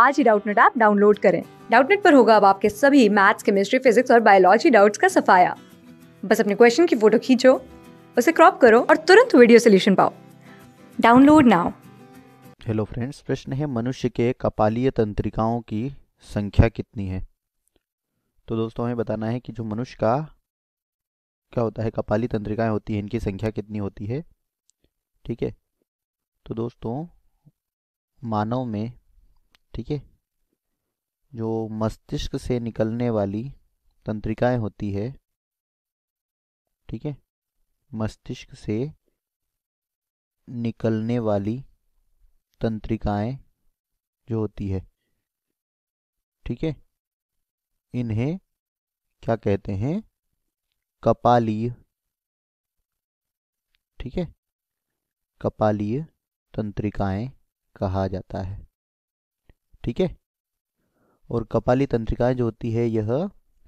आज ही Doubtnut app download करें डाउटनेट पर होगा अब आपके सभी मैथ्स केमिस्ट्री फिजिक्स और बायोलॉजी डाउट्स का सफाया बस अपने क्वेश्चन की फोटो खींचो उसे क्रॉप करो और तुरंत वीडियो सोल्यूशन पाओ डाउनलोड नाउ हेलो फ्रेंड्स प्रश्न है मनुष्य के कपालीय तंत्रिकाओं की संख्या कितनी है तो दोस्तों हमें बताना है कि जो मनुष्य का क्या होता है कपाली तंत्रिकाएं होती हैं इनकी संख्या कितनी होती है ठीक है तो दोस्तों मानव में ठीक है जो मस्तिष्क से निकलने वाली तंत्रिकाएं होती है ठीक है मस्तिष्क से निकलने वाली तंत्रिकाएं जो होती है ठीक है इन्हें क्या कहते हैं कपालीय ठीक है कपालीय तंत्रिकाएं कहा जाता है ठीक है और कपाली तंत्रिकाएं जो होती है यह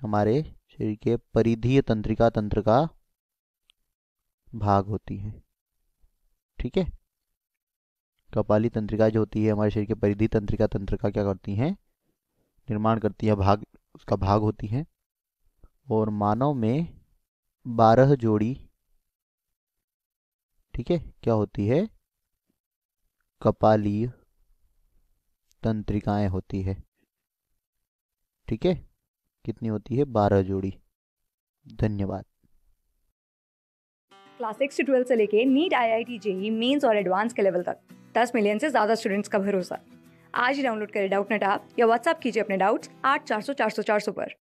हमारे शरीर के परिधीय तंत्रिका तंत्र का भाग होती है ठीक है कपाली तंत्रिका जो होती है हमारे शरीर के परिधि तंत्रिका तंत्र का क्या करती हैं निर्माण करती है भाग उसका भाग होती है और मानव में बारह जोड़ी ठीक है क्या होती है कपालीय तंत्रिकाएं होती है ठीक है कितनी होती है बारह जोड़ी धन्यवाद क्लास सिक्स से ट्वेल्थ से लेके NEET I I T JEE mains और एडवांस के लेवल तक दस मिलियन से ज़्यादा स्टूडेंट्स का भरोसा आज ही डाउनलोड करें डाउट नेट आप या व्हाट्सअप कीजिए अपने डाउट्स आठ चार सौ चार सौ चार सौ पर